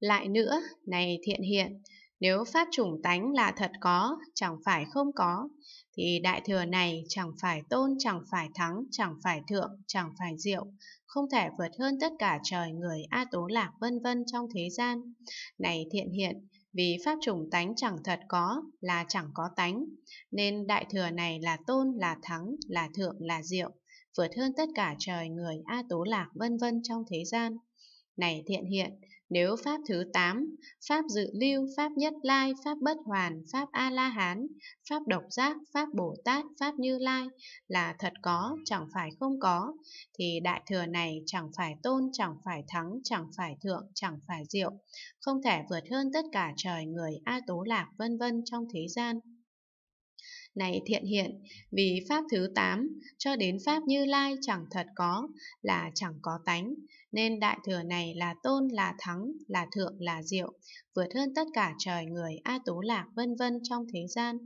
Lại nữa, này thiện hiện, nếu pháp chủng tánh là thật có, chẳng phải không có, thì đại thừa này chẳng phải tôn, chẳng phải thắng, chẳng phải thượng, chẳng phải diệu, không thể vượt hơn tất cả trời người A Tố Lạc vân vân trong thế gian. Này thiện hiện, vì pháp chủng tánh chẳng thật có, là chẳng có tánh, nên đại thừa này là tôn, là thắng, là thượng, là diệu, vượt hơn tất cả trời người A Tố Lạc vân vân trong thế gian. Này thiện hiện, nếu pháp thứ 8, pháp dự lưu, pháp nhất lai, pháp bất hoàn, pháp A-la-hán, pháp độc giác, pháp Bồ Tát, pháp Như Lai là thật có, chẳng phải không có, thì đại thừa này chẳng phải tôn, chẳng phải thắng, chẳng phải thượng, chẳng phải diệu, không thể vượt hơn tất cả trời người A Tố Lạc vân vân trong thế gian này thiện hiện, vì pháp thứ 8 cho đến pháp Như Lai chẳng thật có, là chẳng có tánh, nên đại thừa này là tôn là thắng, là thượng là diệu, vượt hơn tất cả trời người A Tú Lạc vân vân trong thế gian.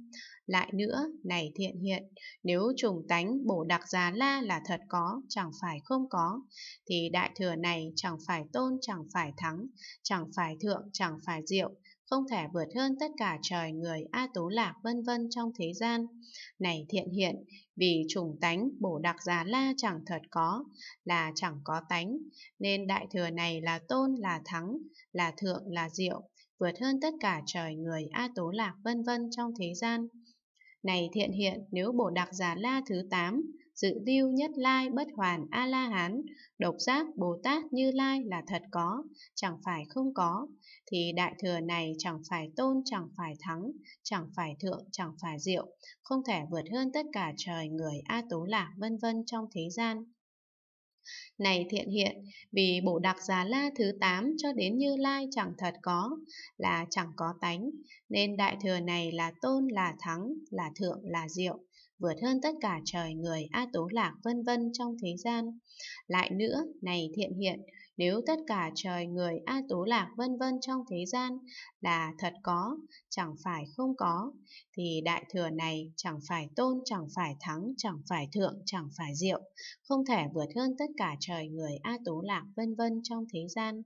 Lại nữa, này thiện hiện, nếu trùng tánh bổ đặc giá la là thật có, chẳng phải không có, thì đại thừa này chẳng phải tôn, chẳng phải thắng, chẳng phải thượng, chẳng phải diệu, không thể vượt hơn tất cả trời người A Tú Lạc vân vân trong thế gian. Này thiện hiện, vì trùng tánh bổ đặc già la chẳng thật có, là chẳng có tánh, nên đại thừa này là tôn, là thắng, là thượng, là diệu, vượt hơn tất cả trời người A Tố Lạc vân vân trong thế gian. Này thiện hiện, nếu bổ đặc già la thứ tám dự lưu nhất lai bất hoàn A-la-hán, độc giác Bồ-Tát như lai là thật có, chẳng phải không có, thì đại thừa này chẳng phải tôn, chẳng phải thắng, chẳng phải thượng, chẳng phải diệu, không thể vượt hơn tất cả trời người A-tú lạc vân vân trong thế gian. Này thiện hiện, vì bổ đặc già la thứ 8 cho đến như lai chẳng thật có, là chẳng có tánh, nên đại thừa này là tôn là thắng, là thượng là diệu, vượt hơn tất cả trời người A Tố Lạc vân vân trong thế gian. Lại nữa, này thiện hiện, nếu tất cả trời người A Tú Lạc vân vân trong thế gian là thật có, chẳng phải không có, thì đại thừa này chẳng phải tôn, chẳng phải thắng, chẳng phải thượng, chẳng phải diệu, không thể vượt hơn tất cả trời người A Tú Lạc vân vân trong thế gian.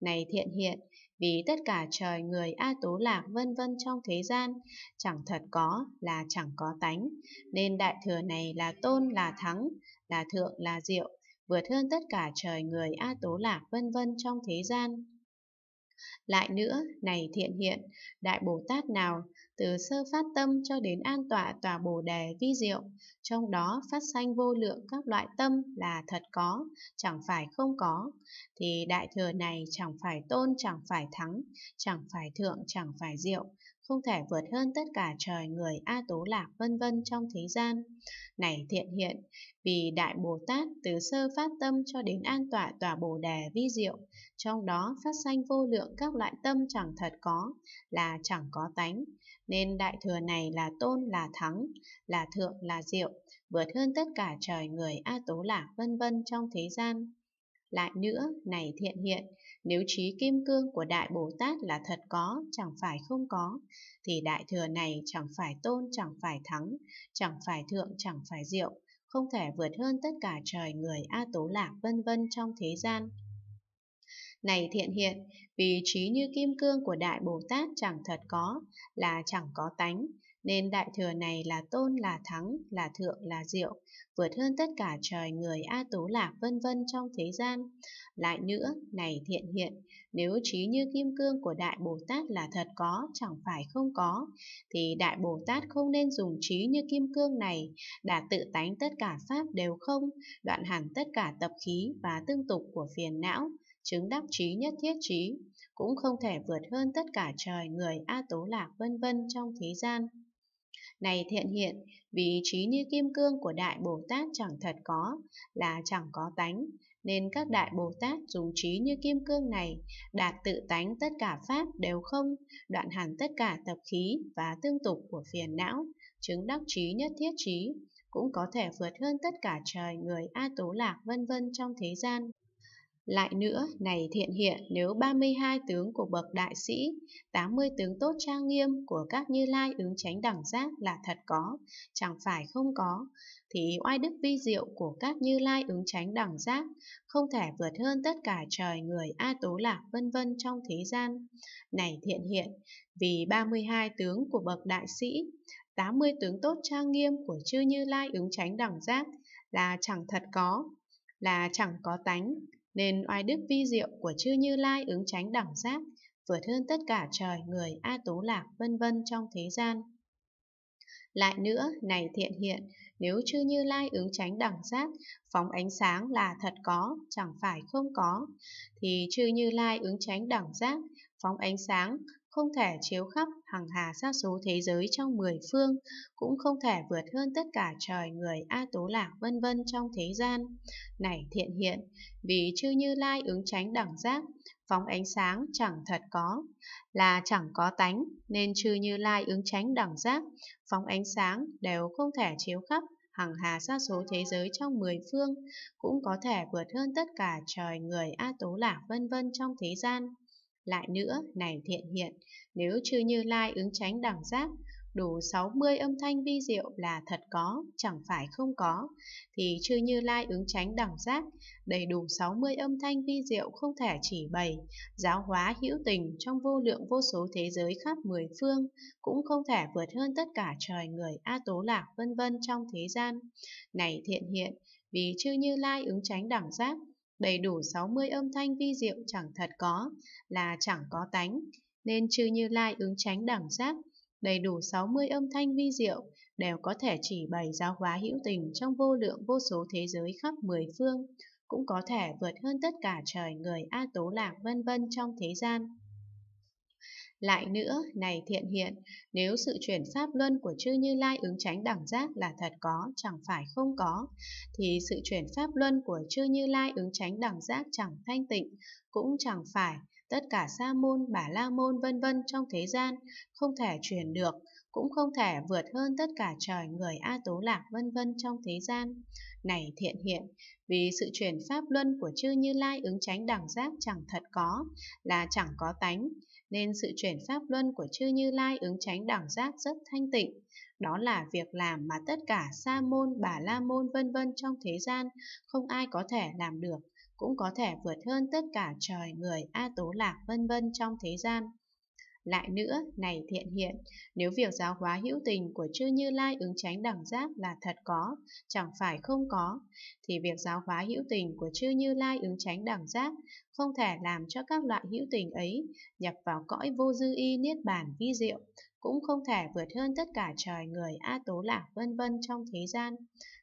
Này thiện hiện, vì tất cả trời người A Tú Lạc vân vân trong thế gian, chẳng thật có là chẳng có tánh, nên đại thừa này là tôn là thắng, là thượng là diệu, vượt hơn tất cả trời người A Tố Lạc vân vân trong thế gian. Lại nữa, này thiện hiện, Đại Bồ Tát nào, từ sơ phát tâm cho đến an tọa tòa bồ đề vi diệu, trong đó phát sanh vô lượng các loại tâm là thật có, chẳng phải không có, thì đại thừa này chẳng phải tôn, chẳng phải thắng, chẳng phải thượng, chẳng phải diệu, không thể vượt hơn tất cả trời người A Tố Lạc vân vân trong thế gian. Này thiện hiện, vì Đại Bồ Tát từ sơ phát tâm cho đến an tọa tòa Bồ Đề vi diệu, trong đó phát sanh vô lượng các loại tâm chẳng thật có, là chẳng có tánh, nên Đại Thừa này là tôn là thắng, là thượng là diệu, vượt hơn tất cả trời người A Tố Lạc vân vân trong thế gian. Lại nữa, này thiện hiện, nếu trí kim cương của Đại Bồ Tát là thật có, chẳng phải không có, thì Đại Thừa này chẳng phải tôn, chẳng phải thắng, chẳng phải thượng, chẳng phải diệu, không thể vượt hơn tất cả trời người A Tố Lạc vân vân trong thế gian. Này thiện hiện, vì trí như kim cương của Đại Bồ Tát chẳng thật có, là chẳng có tánh, nên đại thừa này là tôn là thắng, là thượng là diệu, vượt hơn tất cả trời người A Tố Lạc vân vân trong thế gian. Lại nữa, này thiện hiện, nếu trí như kim cương của Đại Bồ Tát là thật có, chẳng phải không có, thì Đại Bồ Tát không nên dùng trí như kim cương này, đã tự tánh tất cả pháp đều không, đoạn hẳn tất cả tập khí và tương tục của phiền não, chứng đắc trí nhất thiết trí, cũng không thể vượt hơn tất cả trời người A Tố Lạc vân vân trong thế gian. Này thiện hiện, vì trí như kim cương của Đại Bồ Tát chẳng thật có, là chẳng có tánh, nên các Đại Bồ Tát dùng trí như kim cương này, đạt tự tánh tất cả pháp đều không, đoạn hẳn tất cả tập khí và tương tục của phiền não, chứng đắc trí nhất thiết trí, cũng có thể vượt hơn tất cả trời người A Tố Lạc vân vân trong thế gian. Lại nữa, này thiện hiện nếu 32 tướng của bậc đại sĩ, 80 tướng tốt trang nghiêm của các như lai ứng tránh đẳng giác là thật có, chẳng phải không có, thì oai đức vi diệu của các như lai ứng tránh đẳng giác không thể vượt hơn tất cả trời người A Tố Lạc vân vân trong thế gian. Này thiện hiện, vì 32 tướng của bậc đại sĩ, 80 tướng tốt trang nghiêm của chư như lai ứng tránh đẳng giác là chẳng thật có, là chẳng có tánh, nên oai đức vi diệu của chư Như Lai ứng tránh đẳng giác, vượt hơn tất cả trời, người, A Tú Lạc, vân vân trong thế gian. Lại nữa, này thiện hiện, nếu chư Như Lai ứng tránh đẳng giác, phóng ánh sáng là thật có, chẳng phải không có, thì chư Như Lai ứng tránh đẳng giác, phóng ánh sáng không thể chiếu khắp hằng hà sa số thế giới trong mười phương, cũng không thể vượt hơn tất cả trời người A Tố Lạc vân vân trong thế gian. Này thiện hiện, vì chư Như Lai ứng tránh đẳng giác, phóng ánh sáng chẳng thật có, là chẳng có tánh, nên chư Như Lai ứng tránh đẳng giác, phóng ánh sáng đều không thể chiếu khắp hằng hà sa số thế giới trong mười phương, cũng có thể vượt hơn tất cả trời người A Tố Lạc vân vân trong thế gian lại nữa này thiện hiện, nếu chư như lai ứng tránh đẳng giác, đủ 60 âm thanh vi diệu là thật có, chẳng phải không có, thì chư như lai ứng tránh đẳng giác, đầy đủ 60 âm thanh vi diệu không thể chỉ bày, giáo hóa hữu tình trong vô lượng vô số thế giới khắp mười phương, cũng không thể vượt hơn tất cả trời người A Tố Lạc vân vân trong thế gian. Này thiện hiện, vì chư như lai ứng tránh đẳng giác, đầy đủ 60 âm thanh vi diệu chẳng thật có, là chẳng có tánh, nên chư Như Lai ứng tránh đẳng giác, đầy đủ 60 âm thanh vi diệu đều có thể chỉ bày giáo hóa hữu tình trong vô lượng vô số thế giới khắp mười phương, cũng có thể vượt hơn tất cả trời người A Tố Lạc vân vân trong thế gian. Lại nữa, này thiện hiện, nếu sự chuyển pháp luân của chư Như Lai ứng tránh đẳng giác là thật có, chẳng phải không có, thì sự chuyển pháp luân của chư Như Lai ứng tránh đẳng giác chẳng thanh tịnh, cũng chẳng phải tất cả sa môn, bà la môn vân vân trong thế gian không thể chuyển được, cũng không thể vượt hơn tất cả trời người A Tố Lạc vân vân trong thế gian. Này thiện hiện, vì sự chuyển pháp luân của chư Như Lai ứng tránh đẳng giác chẳng thật có, là chẳng có tánh, nên sự chuyển pháp luân của chư Như Lai ứng tránh đẳng giác rất thanh tịnh. Đó là việc làm mà tất cả sa môn, bà la môn vân vân trong thế gian không ai có thể làm được, cũng có thể vượt hơn tất cả trời người A Tố Lạc vân vân trong thế gian. Lại nữa, này thiện hiện, nếu việc giáo hóa hữu tình của chư Như Lai ứng tránh đẳng giác là thật có, chẳng phải không có, thì việc giáo hóa hữu tình của chư Như Lai ứng tránh đẳng giác không thể làm cho các loại hữu tình ấy nhập vào cõi vô dư y niết bàn vi diệu, cũng không thể vượt hơn tất cả trời người A Tố Lạc vân vân trong thế gian.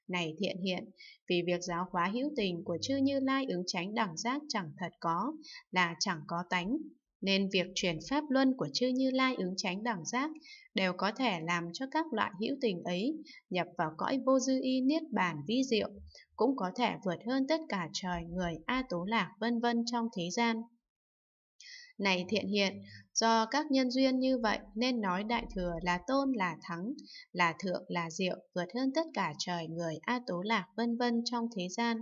Này thiện hiện, vì việc giáo hóa hữu tình của chư Như Lai ứng tránh đẳng giác chẳng thật có, là chẳng có tánh, nên việc chuyển pháp luân của chư Như Lai ứng tránh đẳng giác đều có thể làm cho các loại hữu tình ấy nhập vào cõi vô dư y niết bàn vi diệu, cũng có thể vượt hơn tất cả trời người A Tố Lạc vân vân trong thế gian. Này thiện hiện, do các nhân duyên như vậy nên nói đại thừa là tôn là thắng, là thượng là diệu, vượt hơn tất cả trời người A Tố Lạc vân vân trong thế gian.